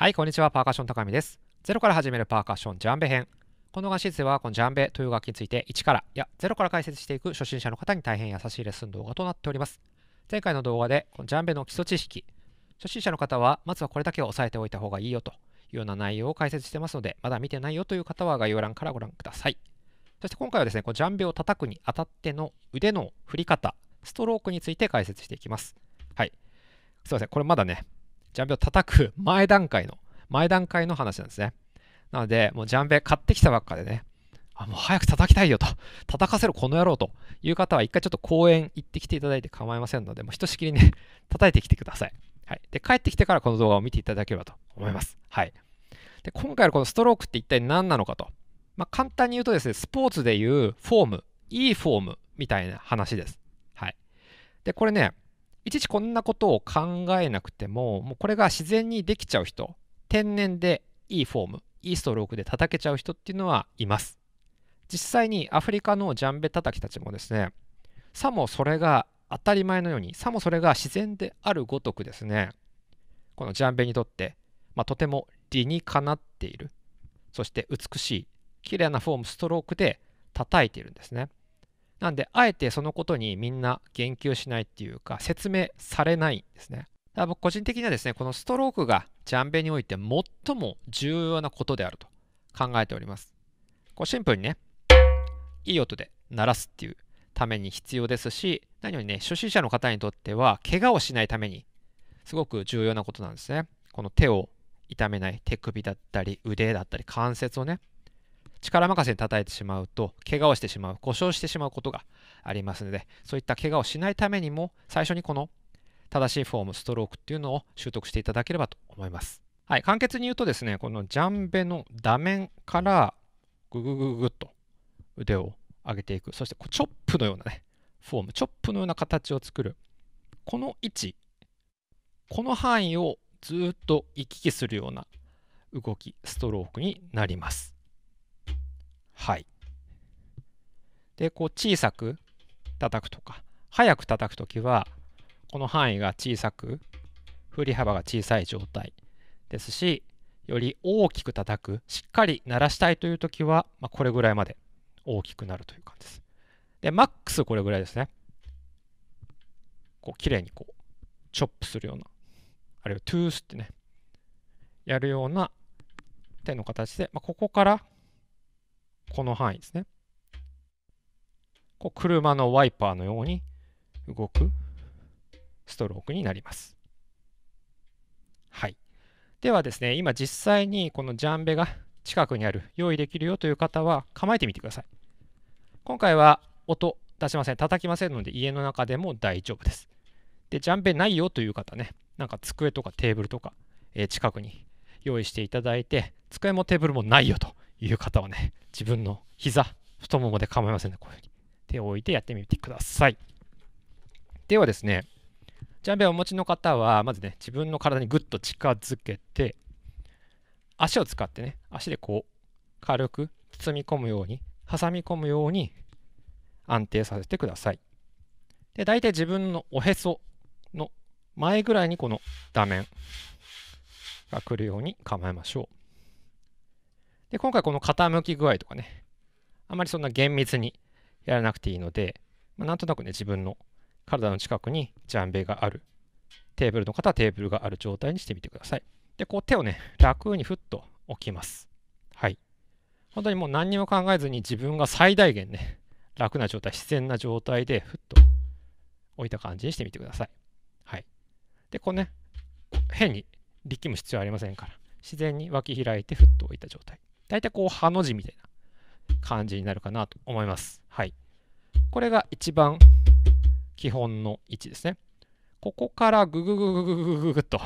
はい、こんにちは。パーカッション高見です。ゼロから始めるパーカッションジャンベ編。この楽ズでは、このジャンベという楽器について1から、いや、ゼロから解説していく初心者の方に大変優しいレッスン動画となっております。前回の動画で、このジャンベの基礎知識、初心者の方は、まずはこれだけを押さえておいた方がいいよというような内容を解説してますので、まだ見てないよという方は概要欄からご覧ください。そして今回はですね、このジャンベを叩くにあたっての腕の振り方、ストロークについて解説していきます。はい。すいません、これまだね、ジャンベを叩く前段階の、前段階の話なんですね。なので、もうジャンベ買ってきたばっかでね、あ、もう早く叩きたいよと、叩かせろこの野郎という方は、一回ちょっと公園行ってきていただいて構いませんので、もうひとしきりね、叩いてきてください。はい。で、帰ってきてからこの動画を見ていただければと思います。はい。で、今回のこのストロークって一体何なのかと。まあ、簡単に言うとですね、スポーツでいうフォーム、いいフォームみたいな話です。はい。で、これね、いちいちこんなことを考えなくても、もうこれが自然にできちゃう人、天然でいいフォーム、いいストロークで叩けちゃう人っていうのはいます。実際にアフリカのジャンベ叩きたちもですね、さもそれが当たり前のように、さもそれが自然であるごとくですね、このジャンベにとって、まあ、とても理にかなっている、そして美しい、綺麗なフォーム、ストロークで叩いているんですね。なんで、あえてそのことにみんな言及しないっていうか、説明されないんですね。だ僕個人的にはですね、このストロークがジャンベにおいて最も重要なことであると考えております。こうシンプルにね、いい音で鳴らすっていうために必要ですし、何よりね、初心者の方にとっては、怪我をしないために、すごく重要なことなんですね。この手を痛めない手首だったり腕だったり関節をね力任せに叩いてしまうと怪我をしてしまう故障してしまうことがありますのでそういった怪我をしないためにも最初にこの正しいフォームストロークっていうのを習得していただければと思います。はい、簡潔に言うとですねこのジャンベの打面からググググッと腕を上げていくそしてチョップのようなねフォームチョップのような形を作るこの位置この範囲をずっと行き来するような動きストロークになりますはい。で、こう小さく叩くとか、早く叩くときは、この範囲が小さく、振り幅が小さい状態ですし、より大きく叩く、しっかり鳴らしたいというときは、まあ、これぐらいまで大きくなるという感じです。で、マックスこれぐらいですね。こう、綺麗にこう、チョップするような、あるいはトゥースってね、やるような手の形で、まあ、ここからこの範囲ですね。こう車のワイパーのように動くストロークになります。はい。ではですね、今実際にこのジャンベが近くにある、用意できるよという方は構えてみてください。今回は音出しません、叩きませんので家の中でも大丈夫です。で、ジャンベないよという方ね、なんか机とかテーブルとか、え近くに用意していただいて、机もテーブルもないよという方はね、自分の膝、太ももで構いませんね。こういうふうに手を置いてやってみてください。ではですね、ジャンベをお持ちの方は、まずね、自分の体にぐっと近づけて、足を使ってね、足でこう、軽く包み込むように、挟み込むように安定させてください。で、大体自分のおへその前ぐらいにこの座面が来るように構えましょう。で、今回この傾き具合とかね、あまりそんな厳密にやらなくていいので、まあ、なんとなくね、自分の体の近くにジャンベがある、テーブルの方はテーブルがある状態にしてみてください。で、こう手をね、楽にふっと置きます。はい。本当にもう何にも考えずに自分が最大限ね、楽な状態、自然な状態でふっと置いた感じにしてみてください。はい。で、こうね、変に力む必要ありませんから、自然に脇開いてふっと置いた状態。大体こう、ハの字みたいな感じになるかなと思います。はい。これが一番基本の位置ですね。ここからググググググググと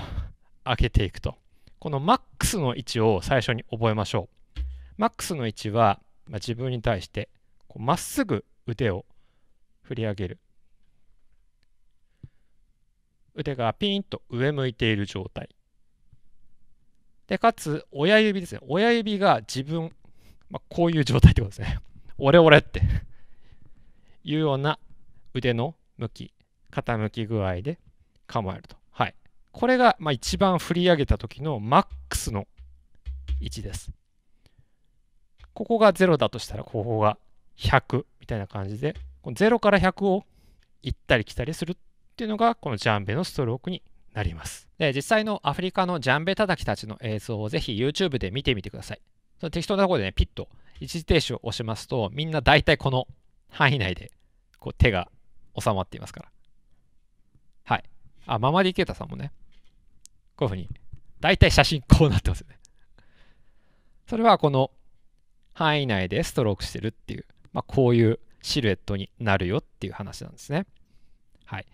上げていくと。このマックスの位置を最初に覚えましょう。マックスの位置は、まあ、自分に対してまっすぐ腕を振り上げる。腕がピーンと上向いている状態。で、かつ、親指ですね。親指が自分、まあ、こういう状態ってことですね。俺 俺っていうような腕の向き、傾き具合で構えると。はい。これが、まあ、一番振り上げた時のマックスの位置です。ここが0だとしたら、ここが100みたいな感じで、この0から100を行ったり来たりするっていうのが、このジャンベのストロークになります。で、実際のアフリカのジャンベタきたちの映像をぜひ YouTube で見てみてください。その適当なところでね、ピッと一時停止を押しますと、みんな大体この範囲内でこう手が収まっていますから。はい。あ、ママディケータさんもね、こういうふうに、大体写真こうなってますよね。それはこの範囲内でストロークしてるっていう、まあ、こういうシルエットになるよっていう話なんですね。はい。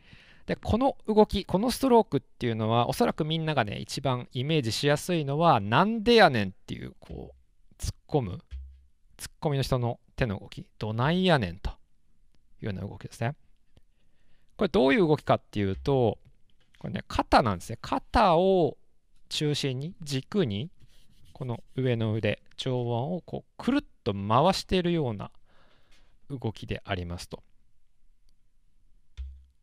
でこの動きこのストロークっていうのはおそらくみんながね一番イメージしやすいのは「なんでやねん」っていうこう突っ込む突っ込みの人の手の動き「どないやねん」というような動きですね。これどういう動きかっていうとこれね肩なんですね肩を中心に軸にこの上の腕上腕をこうくるっと回しているような動きでありますと。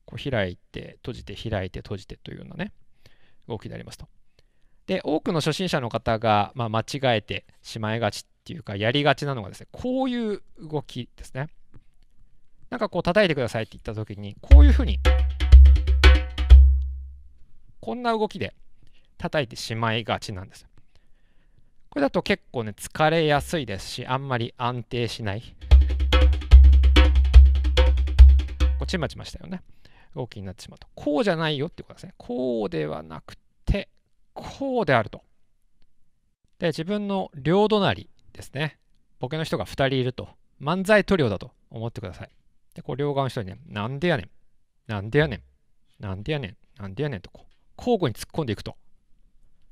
こう開いて、閉じて、開いて、閉じてというようなね、動きでありますと。で、多くの初心者の方が、まあ、間違えてしまいがちっていうか、やりがちなのがですね、こういう動きですね。なんかこう叩いてくださいって言った時に、こういうふうに、こんな動きで叩いてしまいがちなんです。これだと結構ね、疲れやすいですし、あんまり安定しない。こうちまちましたよね。動機になってしまうと。こうじゃないよってことですね。こうではなくて、こうであると。で、自分の両隣ですね。ボケの人が2人いると。漫才塗料だと思ってください。で、こう両側の人にね、なんでやねん。なんでやねん。なんでやねん。なんでやねんとこう、交互に突っ込んでいくと。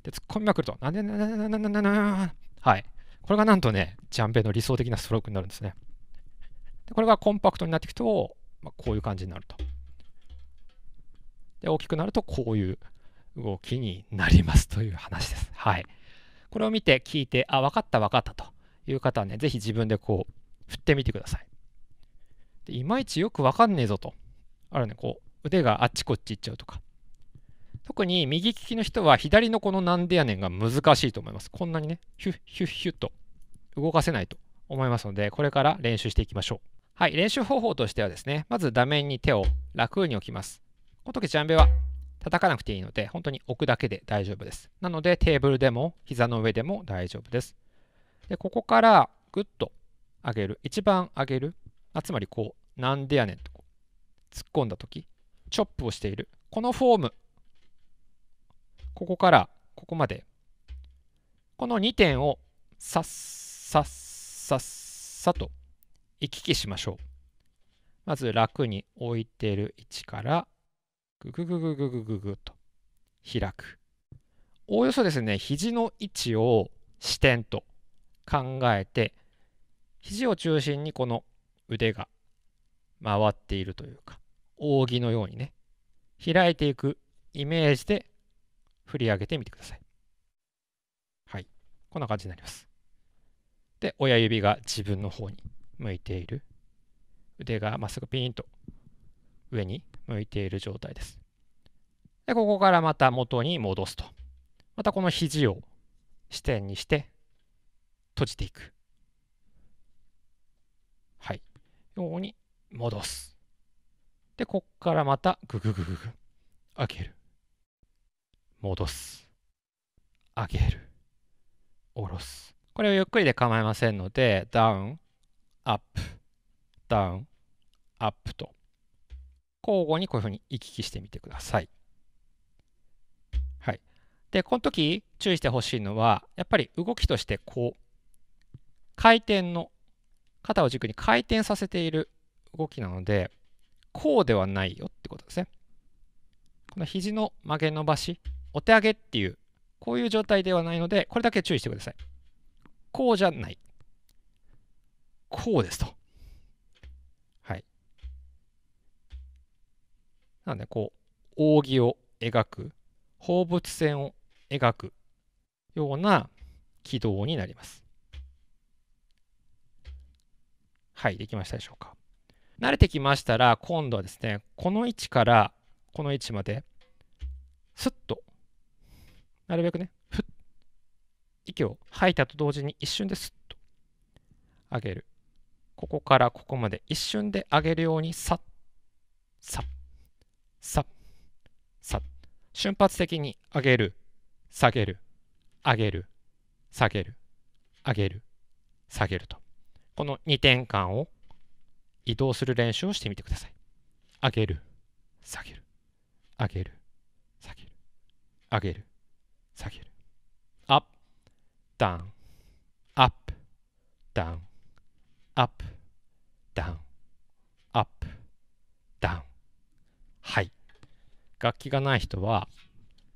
で、突っ込みまくると、なんでなななななななはい。これがなんとね、ジャンベの理想的なストロークになるんですね。でこれがコンパクトになっていくと、まあ、こういう感じになると。で大きくなるとこういう動きになりますという話です。はい、これを見て聞いてあ分かった分かったという方はね是非自分でこう振ってみてください。でいまいちよく分かんねえぞとあるねこう腕があっちこっち行っちゃうとか特に右利きの人は左のこのなんでやねんが難しいと思います。こんなにねヒュッヒュッヒュッと動かせないと思いますのでこれから練習していきましょう。はい練習方法としてはですねまず画面に手を楽に置きます。この時ジャンベは叩かなくていいので、本当に置くだけで大丈夫です。なので、テーブルでも膝の上でも大丈夫です。で、ここからぐっと上げる。一番上げる。あつまり、こう、なんでやねんと突っ込んだ時、チョップをしている。このフォーム。ここからここまで。この2点をさっさっさっさと行き来しましょう。まず楽に置いてる位置からぐぐぐぐぐぐっと開く。おおよそですね、肘の位置を支点と考えて、肘を中心にこの腕が回っているというか、扇のようにね、開いていくイメージで振り上げてみてください。はい。こんな感じになります。で、親指が自分の方に向いている。腕がまっすぐピーンと上に向いている状態です。で、ここからまた元に戻すと。またこの肘を支点にして閉じていく。はい。ように戻す。で、こっからまたグググググ。開ける。戻す。上げる。下ろす。これをゆっくりで構いませんので、ダウン、アップ、ダウン、アップと交互にこういうふうに行き来してみてください。はい。で、この時注意してほしいのは、やっぱり動きとしてこう、回転の、肩を軸に回転させている動きなので、こうではないよってことですね。この肘の曲げ伸ばし、お手上げっていう、こういう状態ではないので、これだけ注意してください。こうじゃない。こうですと。なんでこう扇を描く放物線を描くような軌道になります。はい、できましたでしょうか。慣れてきましたら、今度はですね、この位置からこの位置まで、スッと、なるべくね、ふっ、息を吐いたと同時に一瞬ですっと上げる。ここからここまで一瞬で上げるように、さっ、さっ。さ、さ、瞬発的に上げる、下げる、上げる、下げる、上げる、下げると。この2点間を移動する練習をしてみてください。上げる、下げる、上げる、下げる、上げる、下げる。アップ、ダウン、アップ、ダウン、アップ、ダウン、アップ、ダウン。はい。楽器がない人は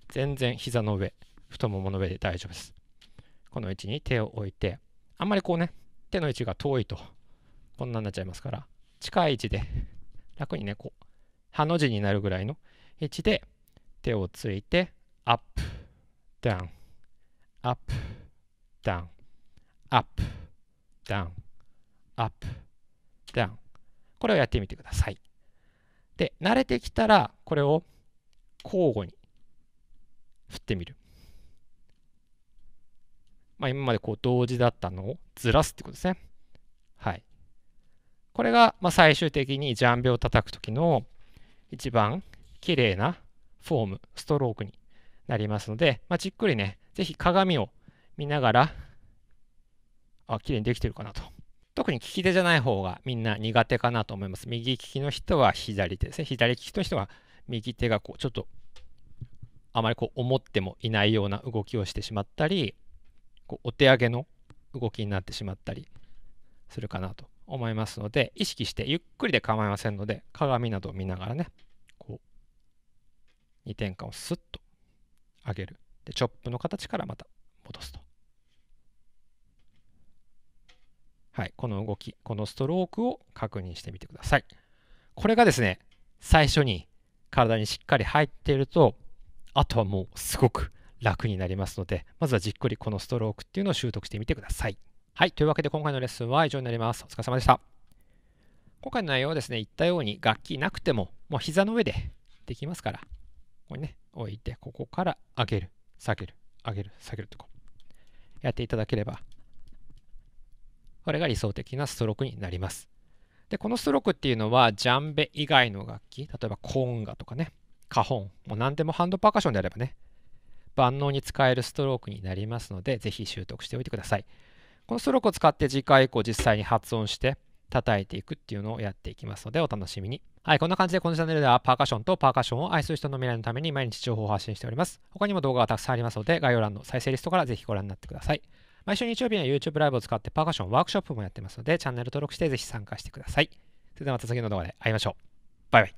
全然膝の上、太ももの上で大丈夫です。この位置に手を置いて、あんまりこうね、手の位置が遠いと、こんなになっちゃいますから、近い位置で、楽にね、こう、ハの字になるぐらいの位置で手をついて、アップ、ダウン、アップ、ダウン、アップ、ダウン、アップ、ダウン。これをやってみてください。で、慣れてきたら、これを交互に振ってみる。まあ、今までこう同時だったのをずらすってことですね。はい。これが、ま最終的にジャンベを叩く時の一番綺麗なフォーム、ストロークになりますので、まあ、じっくりね、ぜひ鏡を見ながら、あ、綺麗にできてるかなと。特に利き手じゃない方がみんな苦手かなと思います。右利きの人は左手ですね。左利きの人は右手がこうちょっとあまりこう思ってもいないような動きをしてしまったりこうお手上げの動きになってしまったりするかなと思いますので意識してゆっくりで構いませんので鏡などを見ながらねこう2点間をスッと上げるでチョップの形からまた戻すとはいこの動きこのストロークを確認してみてくださいこれがですね最初に体にしっかり入っているとあとはもうすごく楽になりますのでまずはじっくりこのストロークっていうのを習得してみてください。はい、というわけで今回のレッスンは以上になります。お疲れ様でした。今回の内容はですね、言ったように楽器なくても、もう膝の上でできますから、ここにね、置いて、ここから上げる、下げる、上げる、下げるとこやっていただければ、これが理想的なストロークになります。で、このストロークっていうのは、ジャンベ以外の楽器、例えばコンガとかね、カホン、もう何でもハンドパーカッションであればね、万能に使えるストロークになりますので、ぜひ習得しておいてください。このストロークを使って次回以降実際に発音して叩いていくっていうのをやっていきますのでお楽しみに。はい、こんな感じでこのチャンネルではパーカッションとパーカッションを愛する人の未来のために毎日情報を発信しております。他にも動画がたくさんありますので概要欄の再生リストからぜひご覧になってください。毎週日曜日には YouTube ライブを使ってパーカッションワークショップもやってますので、チャンネル登録してぜひ参加してください。それではまた次の動画で会いましょう。バイバイ。